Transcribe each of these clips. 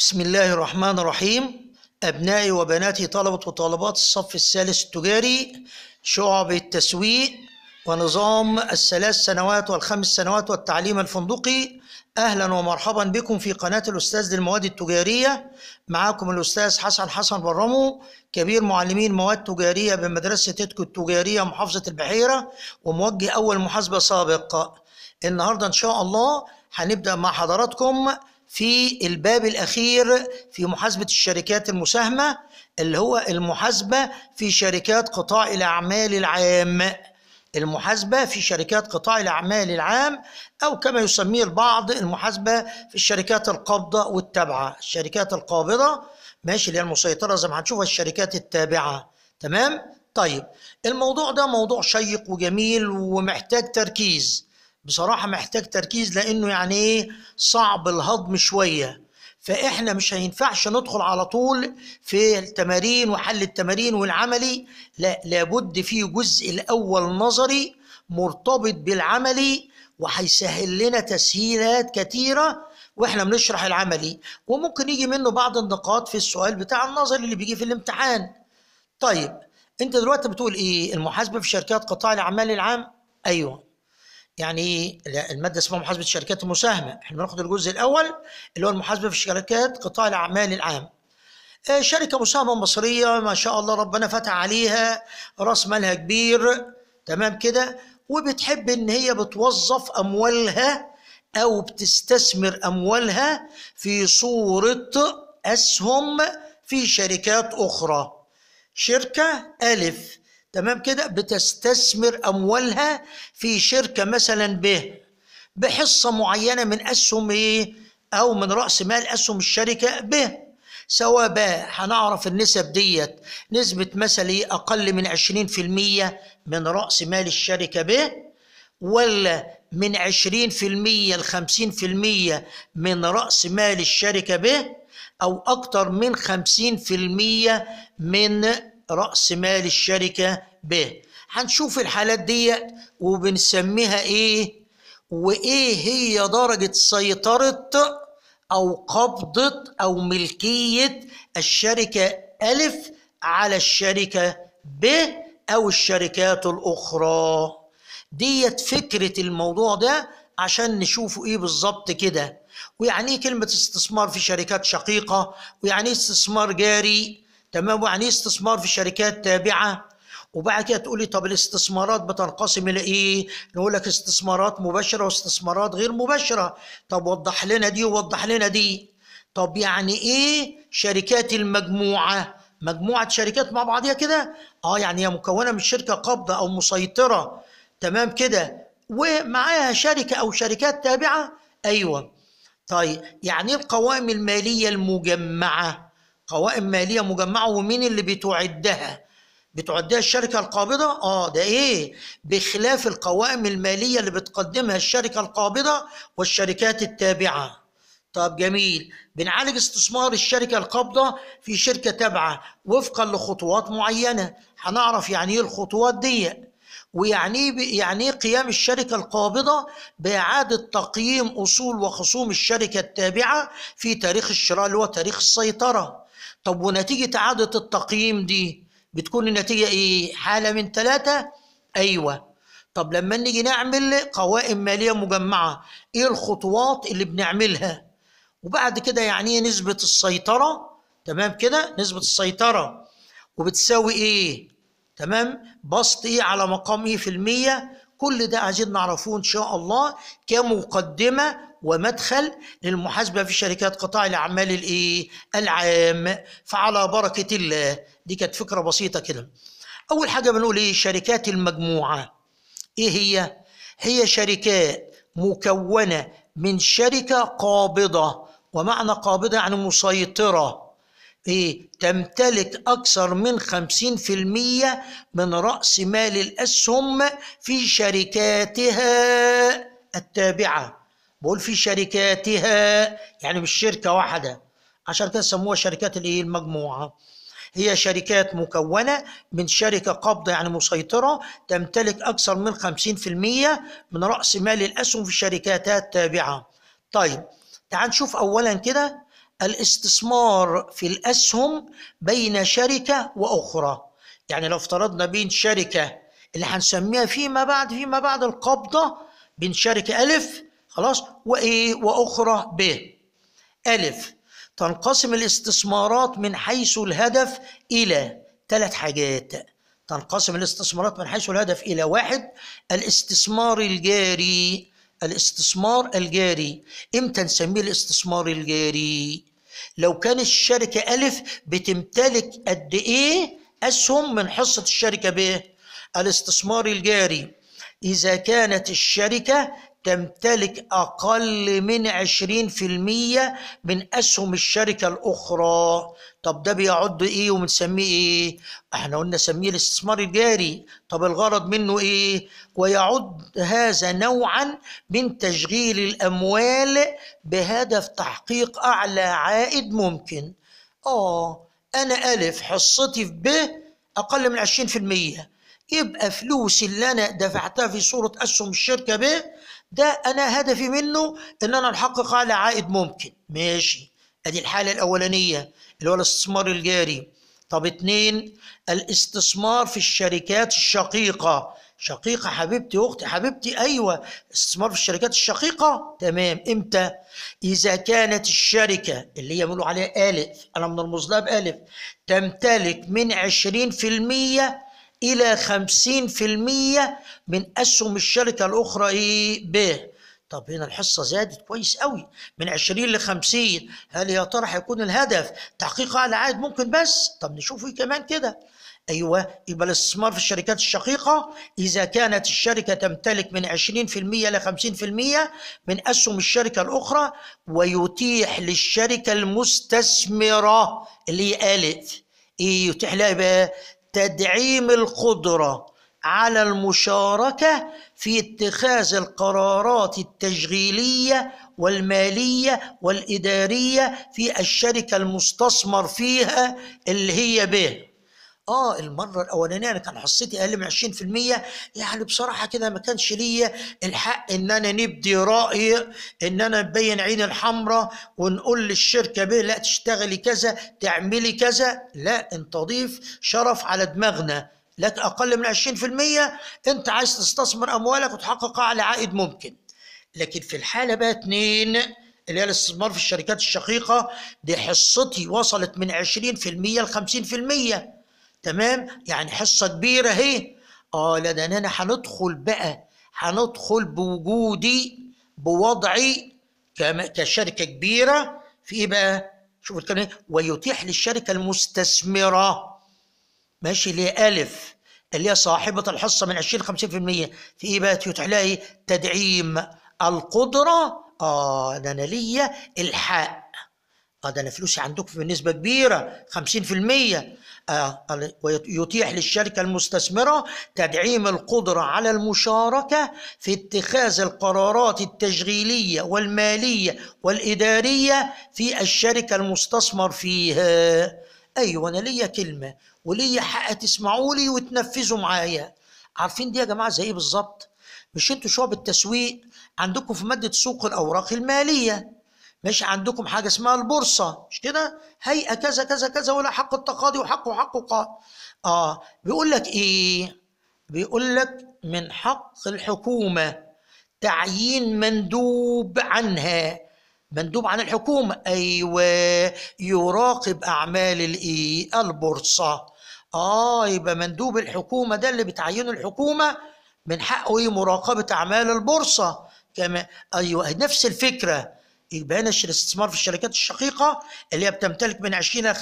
بسم الله الرحمن الرحيم أبنائي وبناتي طلبة وطالبات الصف الثالث التجاري شعب التسويق ونظام الثلاث سنوات والخمس سنوات والتعليم الفندقي أهلا ومرحبا بكم في قناة الأستاذ للمواد التجارية معاكم الأستاذ حسن حسن برمو كبير معلمين مواد تجارية بمدرسة تيتكو التجارية محافظة البحيرة وموجه أول محاسبة سابق النهاردة إن شاء الله هنبدأ مع حضراتكم في الباب الأخير في محاسبة الشركات المساهمة اللي هو المحاسبة في شركات قطاع الأعمال العام المحاسبة في شركات قطاع الأعمال العام أو كما يسميه البعض المحاسبة في الشركات القابضة والتابعة الشركات القابضة ماشي اللي هي المسيطرة زي ما هنشوفها الشركات التابعة تمام؟ طيب الموضوع ده موضوع شيق وجميل ومحتاج تركيز بصراحه محتاج تركيز لانه يعني ايه صعب الهضم شويه فاحنا مش هينفعش ندخل على طول في التمارين وحل التمارين والعملي لا لابد في جزء الاول نظري مرتبط بالعملي وهيسهل لنا تسهيلات كتيره واحنا بنشرح العملي وممكن يجي منه بعض النقاط في السؤال بتاع النظري اللي بيجي في الامتحان طيب انت دلوقتي بتقول ايه المحاسبه في شركات قطاع الاعمال العام ايوه يعني ايه الماده اسمها محاسبه الشركات المساهمه احنا بناخد الجزء الاول اللي هو المحاسبه في الشركات قطاع الاعمال العام آه، شركه مساهمه مصريه ما شاء الله ربنا فتح عليها راس مالها كبير تمام كده وبتحب ان هي بتوظف اموالها او بتستثمر اموالها في صوره اسهم في شركات اخرى شركه الف تمام كده بتستثمر اموالها في شركه مثلا ب بحصه معينه من اسهم ايه او من راس مال اسهم الشركه ب سواء بقى هنعرف النسب ديت نسبه مثلا ايه اقل من 20% من راس مال الشركه ب ولا من 20% ل 50% من راس مال الشركه ب او اكتر من 50% من رأس مال الشركة ب هنشوف الحالات دي وبنسميها ايه وايه هي درجة سيطرة او قبضة او ملكية الشركة ألف على الشركة ب او الشركات الاخرى ديت فكرة الموضوع ده عشان نشوفه ايه بالظبط كده ويعني ايه كلمة استثمار في شركات شقيقة ويعني ايه استثمار جاري تمام ويعني ايه استثمار في شركات تابعه وبعد كده تقولي طب الاستثمارات بتنقسم الى ايه؟ نقول لك استثمارات مباشره واستثمارات غير مباشره، طب وضح لنا دي ووضح لنا دي. طب يعني ايه شركات المجموعه؟ مجموعه شركات مع بعضيها كده؟ اه يعني هي مكونه من شركه قابضه او مسيطره تمام كده ومعاها شركه او شركات تابعه؟ ايوه. طيب يعني ايه القوائم الماليه المجمعه؟ قوائم ماليه مجمعه ومين اللي بتعدها بتعدها الشركة القابضة؟ اه ده ايه؟ بخلاف القوائم المالية اللي بتقدمها الشركة القابضة والشركات التابعة. طب جميل، بنعالج استثمار الشركة القابضة في شركة تابعة وفقا لخطوات معينة، هنعرف يعني ايه الخطوات دي ويعني إيه يعني ايه قيام الشركة القابضة بإعادة تقييم أصول وخصوم الشركة التابعة في تاريخ الشراء اللي هو تاريخ السيطرة. طب ونتيجة إعادة التقييم دي بتكون النتيجة إيه؟ حالة من ثلاثة؟ أيوه طب لما نيجي نعمل قوائم مالية مجمعة إيه الخطوات اللي بنعملها؟ وبعد كده يعني إيه نسبة السيطرة؟ تمام كده؟ نسبة السيطرة وبتساوي إيه؟ تمام؟ بسط إيه على مقام إيه في المية؟ كل ده عايزين نعرفه إن شاء الله كمقدمة ومدخل للمحاسبة في شركات قطاع الأعمال الإيه؟ العام فعلى بركة الله دي كانت فكرة بسيطة كده أول حاجة بنقول إيه شركات المجموعة إيه هي؟ هي شركات مكونة من شركة قابضة ومعنى قابضة يعني مسيطرة إيه؟ تمتلك أكثر من 50% من رأس مال الأسهم في شركاتها التابعة بقول في شركاتها يعني مش شركة واحدة عشان كده سموها شركات الايه المجموعة هي شركات مكونة من شركة قابضة يعني مسيطرة تمتلك أكثر من 50% من رأس مال الأسهم في شركاتها التابعة طيب تعال نشوف أولا كده الاستثمار في الأسهم بين شركة وأخرى يعني لو افترضنا بين شركة اللي هنسميها فيما بعد فيما بعد القبضة بين شركة ألف خلاص وإيه وأخرى ب ألف تنقسم الاستثمارات من حيث الهدف إلى ثلاث حاجات تنقسم الاستثمارات من حيث الهدف إلى واحد الاستثمار الجاري الاستثمار الجاري امتى نسميه الاستثمار الجاري لو كان الشركة ألف بتمتلك قد إيه أسهم من حصة الشركة ب الاستثمار الجاري إذا كانت الشركة تمتلك أقل من 20% من أسهم الشركة الأخرى طب ده بيعد إيه وبنسميه إيه؟ إحنا قلنا سميه الاستثمار الجاري طب الغرض منه إيه؟ ويعد هذا نوعا من تشغيل الأموال بهدف تحقيق أعلى عائد ممكن آه أنا ألف حصتي في ب أقل من 20% يبقى فلوسي اللي أنا دفعتها في صورة أسهم الشركة ب ده انا هدفي منه ان انا احقق اعلى عائد ممكن ماشي ادي الحاله الاولانيه اللي هو الاستثمار الجاري طب اتنين الاستثمار في الشركات الشقيقه شقيقه حبيبتي اختي حبيبتي ايوه استثمار في الشركات الشقيقه تمام امتى اذا كانت الشركه اللي هي بيقولوا عليها الف انا بنرمز لها بالف تمتلك من 20% إلى 50% من أسهم الشركة الأخرى إيه ب طب هنا الحصة زادت كويس قوي من 20 ل 50 هل يا ترى هيكون الهدف تحقيق أعلى عائد ممكن بس؟ طب نشوف إيه كمان كده أيوة يبقى الاستثمار في الشركات الشقيقة إذا كانت الشركة تمتلك من 20% إلى 50% من أسهم الشركة الأخرى ويتيح للشركة المستثمرة اللي هي قالت إيه يتيح لها تدعيم القدره على المشاركه في اتخاذ القرارات التشغيليه والماليه والاداريه في الشركه المستثمر فيها اللي هي به اه المره الاولانيه انا كان حصتي اقل من 20% يعني بصراحه كده ما كانش ليا الحق ان انا نبدي راي ان انا نبين عين الحمراء ونقول للشركه به لا تشتغلي كذا تعملي كذا لا انت ضيف شرف على دماغنا لك اقل من 20% انت عايز تستثمر اموالك وتحقق اعلى عائد ممكن لكن في الحاله بقى اتنين اللي هي الاستثمار في الشركات الشقيقه دي حصتي وصلت من 20% ل 50% تمام يعني حصه كبيره اهي اه لان انا هندخل بقى هندخل بوجودي بوضعي كشركه كبيره في ايه بقى شوف الكلام ويتيح للشركه المستثمره ماشي اللي هي الف اللي هي صاحبه الحصه من 20 50% في ايه بقى يتيح لها ايه تدعيم القدره اه ده انا ليا الحق اه ده انا فلوسي عندكم بنسبه كبيره 50% آه، ويتيح للشركة المستثمرة تدعيم القدرة على المشاركة في اتخاذ القرارات التشغيلية والمالية والإدارية في الشركة المستثمر فيها أيوة أنا ليا كلمة وليا حق تسمعوا لي وتنفذوا معايا عارفين دي يا جماعة زي إيه بالظبط مش انتوا شعب التسويق عندكم في مادة سوق الأوراق المالية مش عندكم حاجة اسمها البورصة مش كده هيئة كذا كذا كذا ولا حق التقاضي وحقه حقه آه بيقول لك إيه بيقول لك من حق الحكومة تعيين مندوب عنها مندوب عن الحكومة أيوة يراقب أعمال الإيه البورصة آه يبقى مندوب الحكومة ده اللي بتعينه الحكومة من حقه إيه مراقبة أعمال البورصة كما أيوة نفس الفكرة يبقى هنا الاستثمار في الشركات الشقيقه اللي هي بتمتلك من 20 الى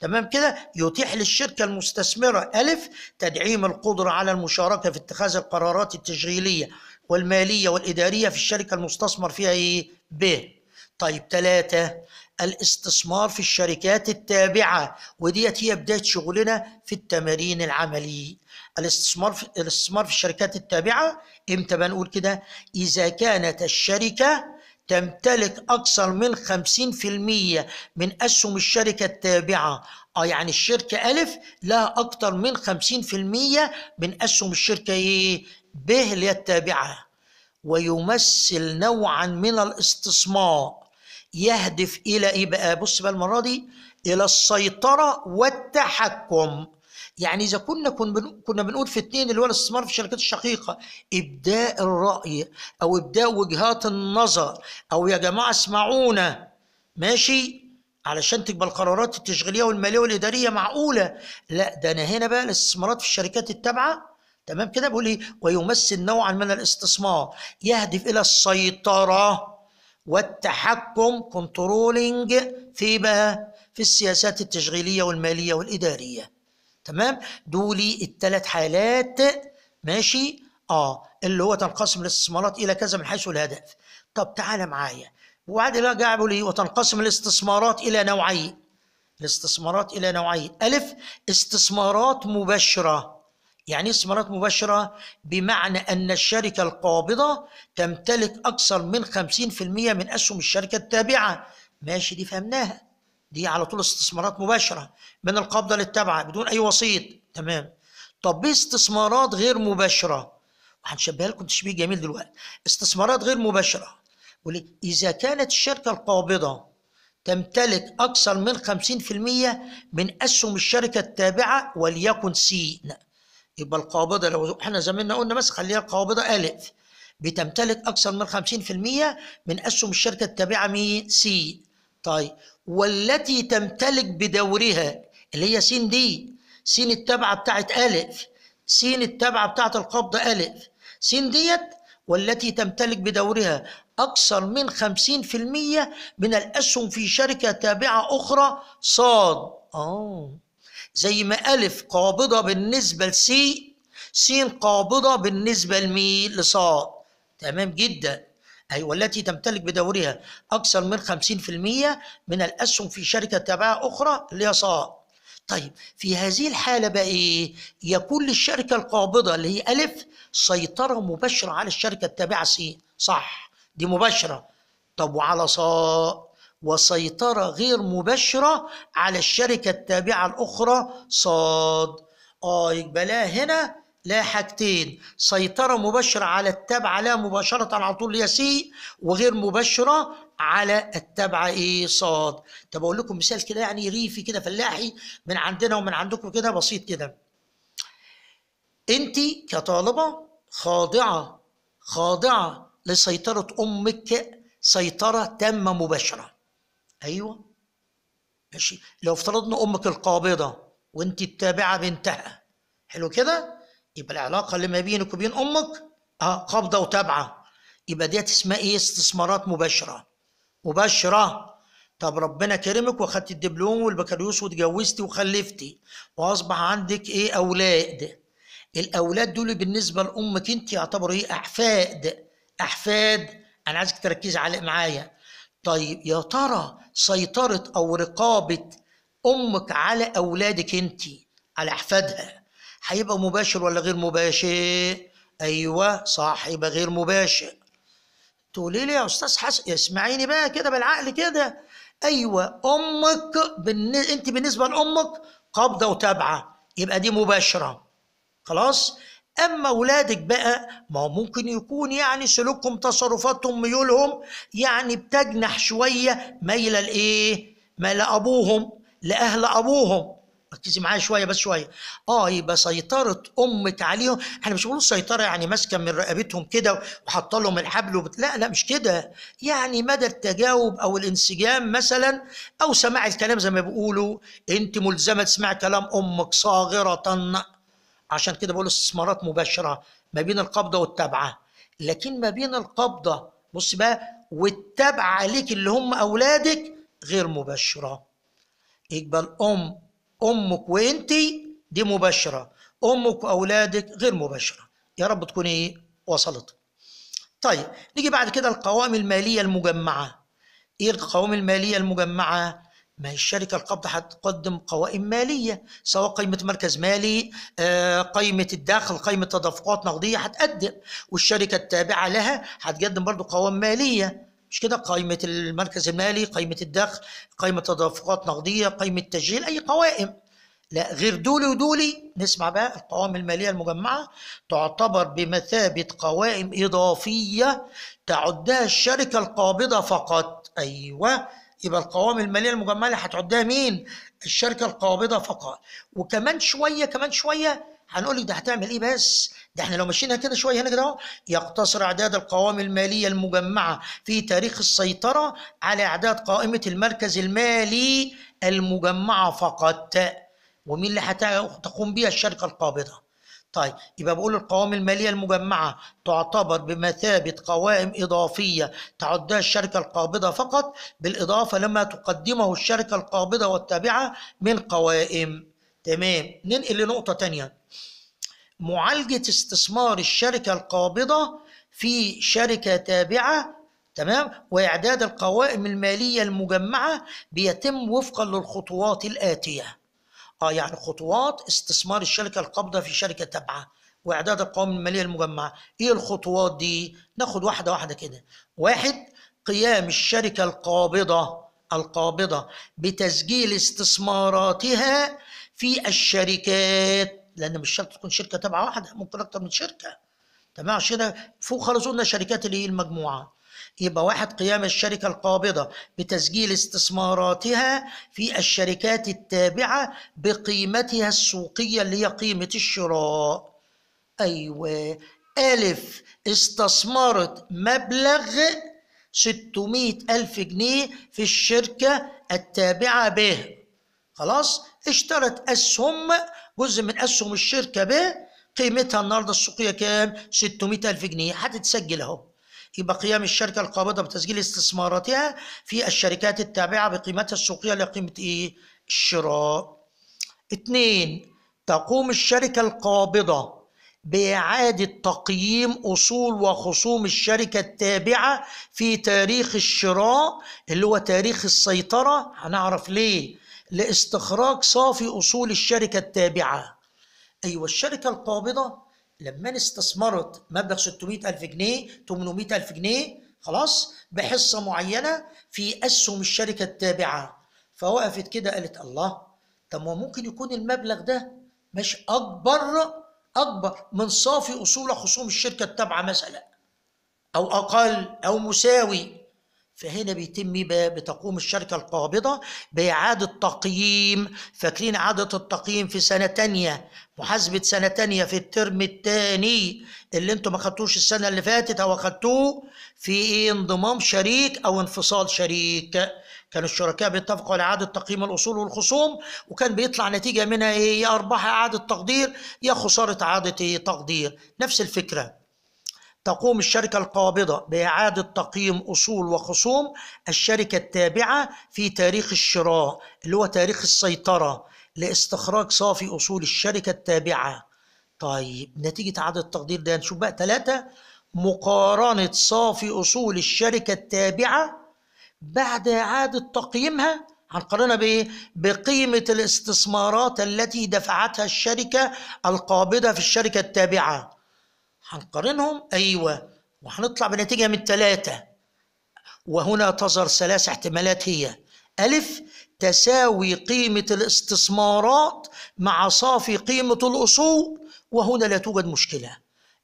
50% تمام كده يتيح للشركه المستثمره الف تدعيم القدره على المشاركه في اتخاذ القرارات التشغيليه والماليه والاداريه في الشركه المستثمر فيها ايه ب طيب ثلاثة الاستثمار في الشركات التابعة وديت هي بداية شغلنا في التمارين العملي الاستثمار في الاستثمار في الشركات التابعة امتى بنقول كده إذا كانت الشركة تمتلك أكثر من 50% من أسهم الشركة التابعة اه يعني الشركة ألف لها أكثر من 50% من أسهم الشركة ب اللي هي التابعة ويمثل نوعا من الاستثمار يهدف إلى إيه بقى بص بقى المرة دي إلى السيطرة والتحكم يعني اذا كنا كنا بنقول في اثنين اللي هو الاستثمار في الشركات الشقيقه ابداء الراي او ابداء وجهات النظر او يا جماعه اسمعونا ماشي علشان تبقى القرارات التشغيليه والماليه والاداريه معقوله لا ده انا هنا بقى الاستثمارات في الشركات التابعه تمام كده بقول ايه ويمثل نوعا من الاستثمار يهدف الى السيطره والتحكم كنترولينج في بقى في السياسات التشغيليه والماليه والاداريه تمام دولي الثلاث حالات ماشي اه اللي هو تنقسم الاستثمارات الى كذا من حيث الهدف طب تعالى معايا وبعد بقى جابوا لي وتنقسم الاستثمارات الى نوعين الاستثمارات الى نوعين الف استثمارات مباشره يعني إيه استثمارات مباشره بمعنى ان الشركه القابضه تمتلك اكثر من 50% من اسهم الشركه التابعه ماشي دي فهمناها دي على طول استثمارات مباشره من القبضه للتبعه بدون اي وسيط تمام طب استثمارات غير مباشره وهنشبهها لكم تشبيه جميل دلوقتي استثمارات غير مباشره اذا كانت الشركه القابضه تمتلك اكثر من 50% من اسهم الشركه التابعه وليكن سي يبقى القابضه لو احنا ما قلنا بس خليها القابضه الف بتمتلك اكثر من 50% من اسهم الشركه التابعه مين سي طيب والتي تمتلك بدورها اللي هي س دي س التابعة بتاعت ألف س التابعة بتاعت القبض ألف س ديت والتي تمتلك بدورها أكثر من 50% من الأسهم في شركة تابعة أخرى صاد آه زي ما ألف قابضة بالنسبة لسي س قابضة بالنسبة لمي لصاد تمام جدا أي أيوة، والتي تمتلك بدورها أكثر من 50% من الأسهم في شركة تابعة أخرى اللي هي طيب في هذه الحالة بقى إيه؟ يكون للشركة القابضة اللي هي ألف سيطرة مباشرة على الشركة التابعة سي صح دي مباشرة طب وعلى صاء وسيطرة غير مباشرة على الشركة التابعة الأخرى صاد آه يبقى هنا لا حاجتين سيطرة مباشرة على التابعة لا مباشرة على طول يسيء سي وغير مباشرة على التابعة ايه صاد طب اقول لكم مثال كده يعني ريفي كده فلاحي من عندنا ومن عندكم كده بسيط كده انت كطالبة خاضعة خاضعة لسيطرة امك سيطرة تامة مباشرة ايوه ماشي لو افترضنا امك القابضة وانت التابعة بنتها حلو كده يبقى العلاقه اللي ما بينك وبين امك اه قابضه وتابعه يبقى ديت اسمها ايه استثمارات مباشره مباشره طب ربنا كرمك واخدت الدبلوم والبكالوريوس واتجوزتي وخلفتي واصبح عندك ايه اولاد الاولاد دول بالنسبه لامك انت يعتبروا ايه احفاد احفاد انا عايزك تركزي على معايا طيب يا ترى سيطره او رقابه امك على اولادك انت على احفادها هيبقى مباشر ولا غير مباشر ايوه صح يبقى غير مباشر تقولي لي يا استاذ حسن اسمعيني بقى كده بالعقل كده ايوه امك بالن... انت بالنسبه لامك قابضه وتابعه يبقى دي مباشره خلاص اما اولادك بقى ما هو ممكن يكون يعني سلوكهم تصرفاتهم ميولهم يعني بتجنح شويه مايله لايه ميله ابوهم لاهل ابوهم ركزي معايا شويه بس شويه اه يبقى سيطره امك عليهم احنا مش بنقول سيطره يعني ماسكه من رقبتهم كده وحاطه لهم الحبل وبت... لا لا مش كده يعني مدى التجاوب او الانسجام مثلا او سماع الكلام زي ما بيقولوا انت ملزمه تسمع كلام امك صاغره عشان كده بقول استثمارات مباشره ما بين القبضه والتابعه لكن ما بين القبضه بص بقى والتابعه عليك اللي هم اولادك غير مباشره يبقى الام امك وانت دي مباشره امك واولادك غير مباشره يا رب تكون ايه وصلت طيب نيجي بعد كده القوائم الماليه المجمعه ايه القوائم الماليه المجمعه ما هي الشركة القابضة هتقدم قوائم مالية سواء قيمة مركز مالي آه، قيمة الدخل قيمة تدفقات نقدية هتقدم والشركة التابعة لها هتقدم برضو قوائم مالية مش كده قائمه المركز المالي قائمه الدخل قائمه تدفقات نقديه قائمه تسجيل اي قوائم لا غير دولي ودولي نسمع بقى القوائم الماليه المجمعه تعتبر بمثابه قوائم اضافيه تعدها الشركه القابضه فقط ايوه يبقى القوائم الماليه المجمعه اللي هتعدها مين الشركه القابضه فقط وكمان شويه كمان شويه هنقول لك ده هتعمل ايه بس ده احنا لو مشينا كده شويه هنا كده اهو يقتصر اعداد القوائم الماليه المجمعه في تاريخ السيطره على اعداد قائمه المركز المالي المجمعه فقط ومين اللي هتقوم بيها الشركه القابضه طيب يبقى بقول القوائم الماليه المجمعه تعتبر بمثابه قوائم اضافيه تعدها الشركه القابضه فقط بالاضافه لما تقدمه الشركه القابضه والتابعه من قوائم تمام ننقل لنقطه ثانيه معالجه استثمار الشركه القابضه في شركه تابعه تمام واعداد القوائم الماليه المجمعه بيتم وفقا للخطوات الاتيه اه يعني خطوات استثمار الشركه القابضه في شركه تابعه واعداد القوائم الماليه المجمعه ايه الخطوات دي ناخد واحده واحده كده واحد قيام الشركه القابضه القابضه بتسجيل استثماراتها في الشركات لان مش شرط تكون شركه تبع واحده ممكن اكتر من شركه تمام عشان فوق خالص قلنا شركات اللي هي المجموعه يبقى واحد قيام الشركة القابضة بتسجيل استثماراتها في الشركات التابعة بقيمتها السوقية اللي هي قيمة الشراء أيوة ألف استثمرت مبلغ 600 ألف جنيه في الشركة التابعة به خلاص اشترت اسهم جزء من اسهم الشركه ب قيمتها النهارده السوقيه كام 600000 جنيه هتتسجل اهو يبقى قيام الشركة القابضة بتسجيل استثماراتها في الشركات التابعة بقيمتها السوقية لقيمة إيه؟ الشراء. اثنين تقوم الشركة القابضة بإعادة تقييم أصول وخصوم الشركة التابعة في تاريخ الشراء اللي هو تاريخ السيطرة هنعرف ليه لاستخراج صافي أصول الشركة التابعة أيوة الشركة القابضة لما استثمرت مبلغ 600 ألف جنيه 800 ألف جنيه خلاص بحصة معينة في أسهم الشركة التابعة فوقفت كده قالت الله طب ما ممكن يكون المبلغ ده مش أكبر أكبر من صافي أصول خصوم الشركة التابعة مثلا أو أقل أو مساوي فهنا بيتم بتقوم الشركة القابضة بإعادة تقييم فاكرين إعادة التقييم في سنة تانية محاسبة سنة تانية في الترم التاني اللي انتم ما خدتوش السنة اللي فاتت أو أخدتوه في إيه انضمام شريك أو انفصال شريك كان الشركاء بيتفقوا على إعادة تقييم الأصول والخصوم وكان بيطلع نتيجة منها إيه يا أرباح إعادة تقدير يا خسارة إعادة إيه؟ تقدير نفس الفكرة تقوم الشركة القابضة بإعادة تقييم أصول وخصوم الشركة التابعة في تاريخ الشراء اللي هو تاريخ السيطرة لاستخراج صافي أصول الشركة التابعة طيب نتيجة إعادة التقدير ده نشوف بقى ثلاثة مقارنة صافي أصول الشركة التابعة بعد إعادة تقييمها هنقارنها بإيه؟ بقيمة الاستثمارات التي دفعتها الشركة القابضة في الشركة التابعة هنقارنهم أيوة وهنطلع بنتيجة من ثلاثة وهنا تظهر ثلاث احتمالات هي ألف تساوي قيمة الاستثمارات مع صافي قيمة الأصول وهنا لا توجد مشكلة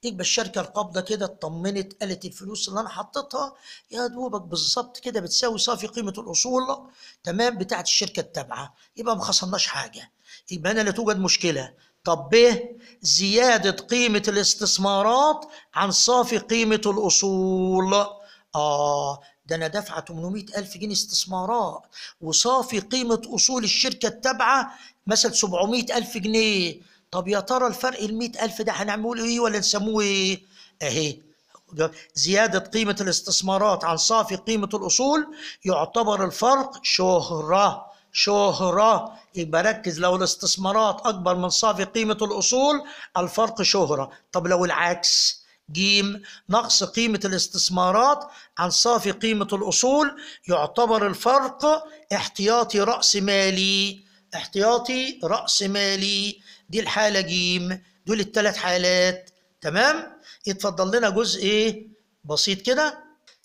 يبقى الشركة القابضة كده اطمنت قالت الفلوس اللي أنا حطيتها يا دوبك بالظبط كده بتساوي صافي قيمة الأصول تمام بتاعت الشركة التابعة يبقى ما خسرناش حاجة يبقى هنا لا توجد مشكلة طب ب زيادة قيمة الاستثمارات عن صافي قيمة الأصول آه ده أنا دفعة 800 ألف جنيه استثمارات وصافي قيمة أصول الشركة التابعة مثلا 700 ألف جنيه طب يا ترى الفرق ال 100 ألف ده هنعمله إيه ولا نسموه إيه؟ أهي زيادة قيمة الاستثمارات عن صافي قيمة الأصول يعتبر الفرق شهرة شهرة يبقى ركز لو الاستثمارات أكبر من صافي قيمة الأصول الفرق شهرة طب لو العكس جيم نقص قيمة الاستثمارات عن صافي قيمة الأصول يعتبر الفرق احتياطي رأس مالي احتياطي رأس مالي دي الحالة جيم دول الثلاث حالات تمام يتفضل لنا جزء ايه بسيط كده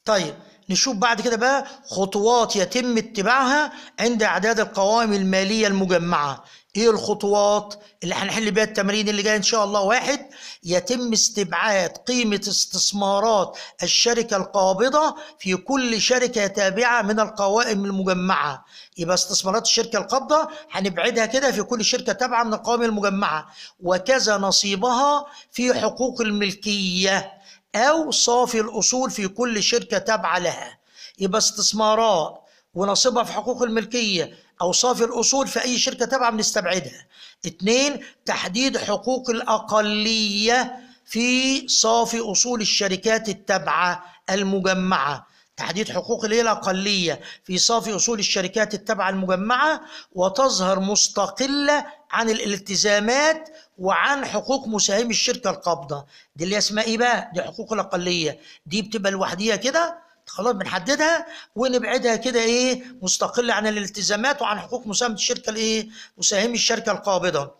طيب نشوف بعد كده بقى خطوات يتم اتباعها عند اعداد القوائم الماليه المجمعه ايه الخطوات اللي هنحل بيها التمرين اللي جاي ان شاء الله واحد يتم استبعاد قيمه استثمارات الشركه القابضه في كل شركه تابعه من القوائم المجمعه يبقى استثمارات الشركه القابضه هنبعدها كده في كل شركه تابعه من القوائم المجمعه وكذا نصيبها في حقوق الملكيه أو صافي الأصول في كل شركة تابعة لها يبقى استثمارات ونصيبها في حقوق الملكية أو صافي الأصول في أي شركة تابعة بنستبعدها اثنين تحديد حقوق الأقلية في صافي أصول الشركات التابعة المجمعة تحديد حقوق الأقلية في صافي أصول الشركات التابعة المجمعة وتظهر مستقلة عن الالتزامات وعن حقوق مساهم الشركة القابضة دي اللي اسمها إيه بقى؟ دي حقوق الأقلية دي بتبقى لوحديها كده خلاص بنحددها ونبعدها كده ايه مستقله عن الالتزامات وعن حقوق مساهم الشركه الايه مساهم الشركه القابضه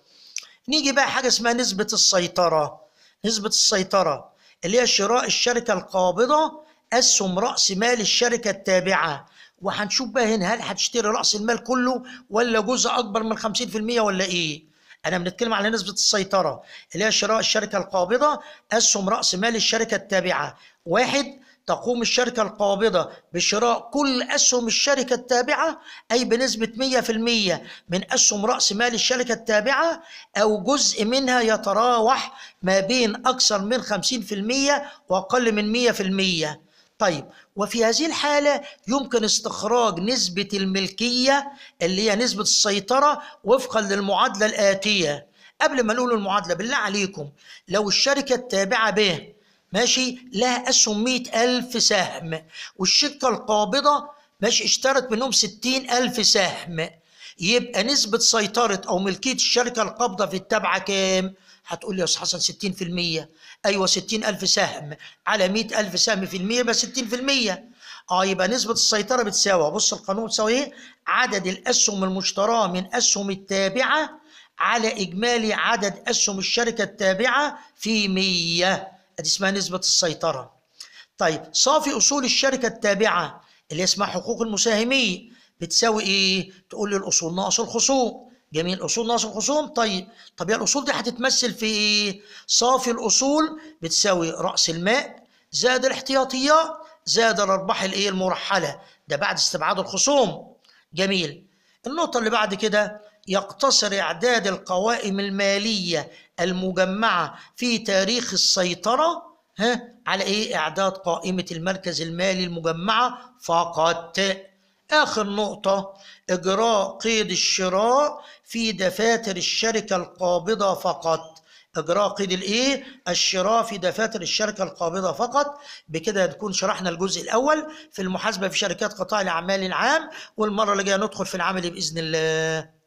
نيجي بقى حاجه اسمها نسبه السيطره نسبه السيطره اللي هي شراء الشركه القابضه اسهم راس مال الشركه التابعه وهنشوف بقى هنا هل هتشتري راس المال كله ولا جزء اكبر من 50% ولا ايه انا بنتكلم على نسبه السيطره اللي هي شراء الشركه القابضه اسهم راس مال الشركه التابعه واحد تقوم الشركة القابضة بشراء كل أسهم الشركة التابعة أي بنسبة 100% من أسهم رأس مال الشركة التابعة أو جزء منها يتراوح ما بين أكثر من 50% وأقل من 100% طيب وفي هذه الحالة يمكن استخراج نسبة الملكية اللي هي نسبة السيطرة وفقا للمعادلة الآتية قبل ما نقول المعادلة بالله عليكم لو الشركة التابعة به ماشي لها أسهم مئة ألف سهم والشركة القابضة ماشي اشترت منهم ستين ألف سهم يبقى نسبة سيطرة أو ملكية الشركة القابضة في التابعة كام؟ هتقول لي يا استاذ حسن 60% ايوه 60000 سهم على 100000 سهم في المية يبقى 60% اه يبقى نسبة السيطرة بتساوي بص القانون بتساوي ايه؟ عدد الأسهم المشتراة من أسهم التابعة على إجمالي عدد أسهم الشركة التابعة في 100 ادي اسمها نسبة السيطرة. طيب صافي أصول الشركة التابعة اللي اسمها حقوق المساهمين بتساوي ايه؟ تقول لي الأصول ناقص الخصوم جميل اصول ناقص الخصوم طيب طب هي الاصول دي هتتمثل في ايه صافي الاصول بتساوي راس الماء زائد الاحتياطيات زائد الارباح الايه المرحله ده بعد استبعاد الخصوم جميل النقطه اللي بعد كده يقتصر اعداد القوائم الماليه المجمعه في تاريخ السيطره ها على ايه اعداد قائمه المركز المالي المجمعه فقط آخر نقطة إجراء قيد الشراء في دفاتر الشركة القابضة فقط إجراء قيد الإيه؟ الشراء في دفاتر الشركة القابضة فقط بكده تكون شرحنا الجزء الأول في المحاسبة في شركات قطاع الأعمال العام والمرة اللي جاية ندخل في العمل بإذن الله